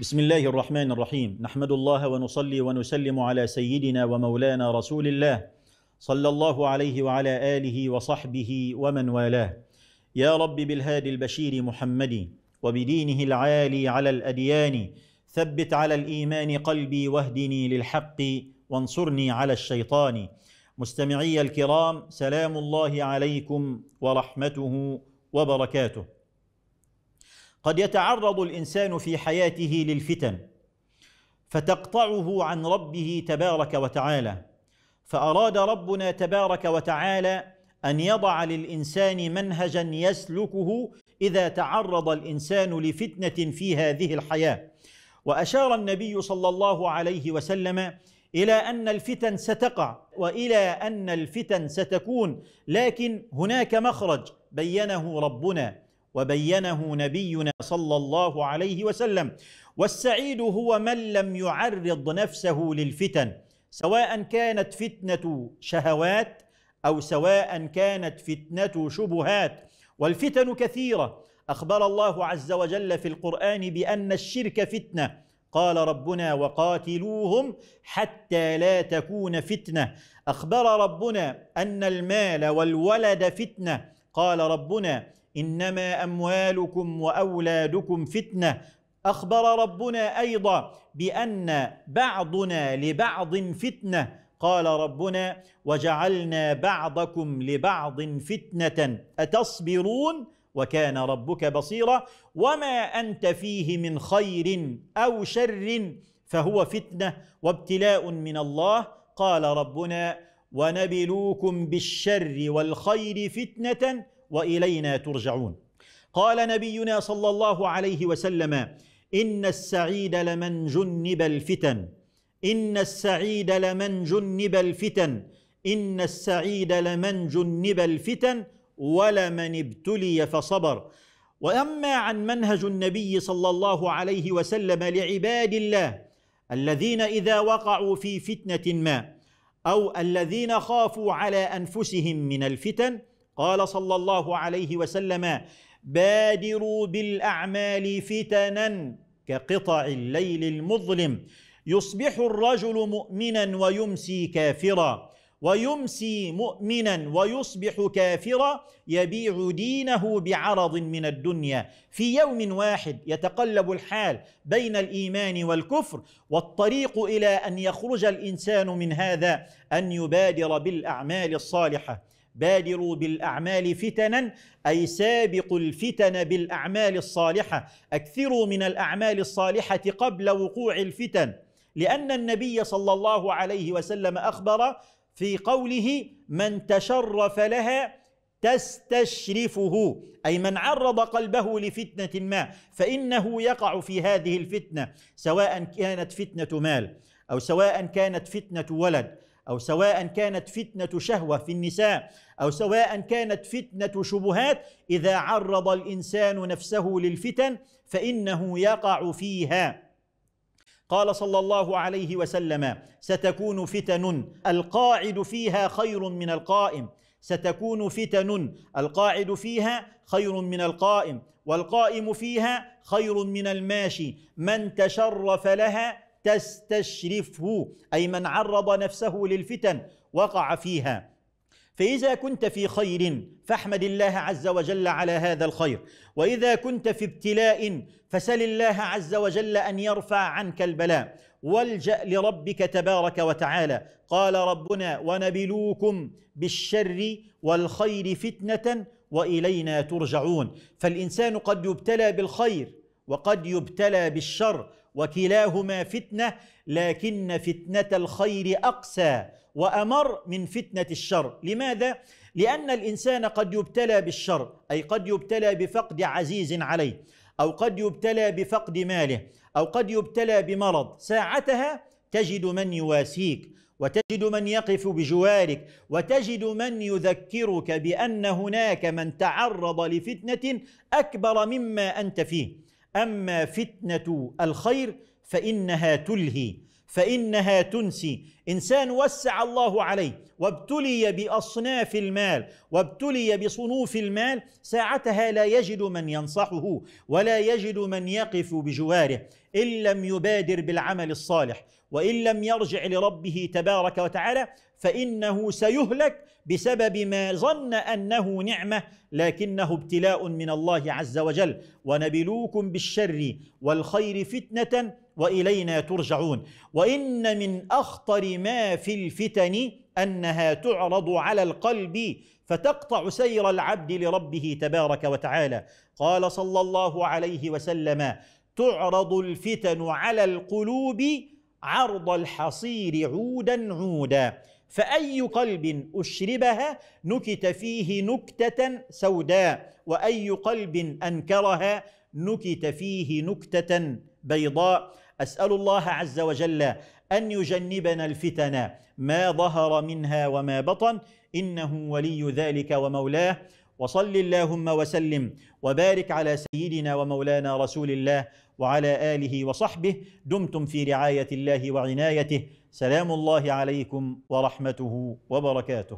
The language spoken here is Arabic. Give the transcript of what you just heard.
بسم الله الرحمن الرحيم نحمد الله ونصلي ونسلم على سيدنا ومولانا رسول الله صلى الله عليه وعلى اله وصحبه ومن والاه يا رب بالهادي البشير محمد وبدينه العالي على الاديان ثبت على الايمان قلبي واهدني للحق وانصرني على الشيطان مستمعي الكرام سلام الله عليكم ورحمته وبركاته قد يتعرض الانسان في حياته للفتن فتقطعه عن ربه تبارك وتعالى فاراد ربنا تبارك وتعالى ان يضع للانسان منهجا يسلكه اذا تعرض الانسان لفتنه في هذه الحياه واشار النبي صلى الله عليه وسلم الى ان الفتن ستقع والى ان الفتن ستكون لكن هناك مخرج بينه ربنا وبينه نبينا صلى الله عليه وسلم والسعيد هو من لم يعرض نفسه للفتن سواء كانت فتنه شهوات او سواء كانت فتنه شبهات والفتن كثيره اخبر الله عز وجل في القران بان الشرك فتنه قال ربنا وقاتلوهم حتى لا تكون فتنه اخبر ربنا ان المال والولد فتنه قال ربنا انما اموالكم واولادكم فتنه اخبر ربنا ايضا بان بعضنا لبعض فتنه قال ربنا وجعلنا بعضكم لبعض فتنه اتصبرون وكان ربك بصيرا وما انت فيه من خير او شر فهو فتنه وابتلاء من الله قال ربنا ونبلوكم بالشر والخير فتنه والينا ترجعون قال نبينا صلى الله عليه وسلم ان السعيد لمن جنب الفتن ان السعيد لمن جنب الفتن ان السعيد لمن جنب الفتن ولمن ابتلي فصبر واما عن منهج النبي صلى الله عليه وسلم لعباد الله الذين اذا وقعوا في فتنه ما او الذين خافوا على انفسهم من الفتن قال صلى الله عليه وسلم بادروا بالاعمال فتنا كقطع الليل المظلم يصبح الرجل مؤمنا ويمسي كافرا ويمسي مؤمنا ويصبح كافرا يبيع دينه بعرض من الدنيا في يوم واحد يتقلب الحال بين الايمان والكفر والطريق الى ان يخرج الانسان من هذا ان يبادر بالاعمال الصالحه بادروا بالاعمال فتنا اي سابقوا الفتن بالاعمال الصالحه اكثروا من الاعمال الصالحه قبل وقوع الفتن لان النبي صلى الله عليه وسلم اخبر في قوله من تشرف لها تستشرفه اي من عرض قلبه لفتنه ما فانه يقع في هذه الفتنه سواء كانت فتنه مال او سواء كانت فتنه ولد او سواء كانت فتنه شهوه في النساء او سواء كانت فتنه شبهات اذا عرض الانسان نفسه للفتن فانه يقع فيها قال صلى الله عليه وسلم ستكون فتن القاعد فيها خير من القائم ستكون فتن القاعد فيها خير من القائم والقائم فيها خير من الماشي من تشرف لها تستشرفه اي من عرض نفسه للفتن وقع فيها فاذا كنت في خير فاحمد الله عز وجل على هذا الخير واذا كنت في ابتلاء فسل الله عز وجل ان يرفع عنك البلاء والجا لربك تبارك وتعالى قال ربنا ونبلوكم بالشر والخير فتنه والينا ترجعون فالانسان قد يبتلى بالخير وقد يبتلى بالشر وكلاهما فتنه لكن فتنه الخير اقسى وامر من فتنه الشر لماذا لان الانسان قد يبتلى بالشر اي قد يبتلى بفقد عزيز عليه او قد يبتلى بفقد ماله او قد يبتلى بمرض ساعتها تجد من يواسيك وتجد من يقف بجوارك وتجد من يذكرك بان هناك من تعرض لفتنه اكبر مما انت فيه اما فتنه الخير فانها تلهي فانها تنسي انسان وسع الله عليه وابتلي باصناف المال وابتلي بصنوف المال ساعتها لا يجد من ينصحه ولا يجد من يقف بجواره ان لم يبادر بالعمل الصالح وان لم يرجع لربه تبارك وتعالى فانه سيهلك بسبب ما ظن انه نعمه لكنه ابتلاء من الله عز وجل ونبلوكم بالشر والخير فتنه والينا ترجعون وان من اخطر ما في الفتن انها تعرض على القلب فتقطع سير العبد لربه تبارك وتعالى قال صلى الله عليه وسلم تعرض الفتن على القلوب عرض الحصير عودا عودا فأي قلب أشربها نكت فيه نكتة سوداء وأي قلب أنكرها نكت فيه نكتة بيضاء اسال الله عز وجل ان يجنبنا الفتن ما ظهر منها وما بطن انه ولي ذلك ومولاه وصل اللهم وسلم وبارك على سيدنا ومولانا رسول الله وعلى اله وصحبه دمتم في رعايه الله وعنايته سلام الله عليكم ورحمته وبركاته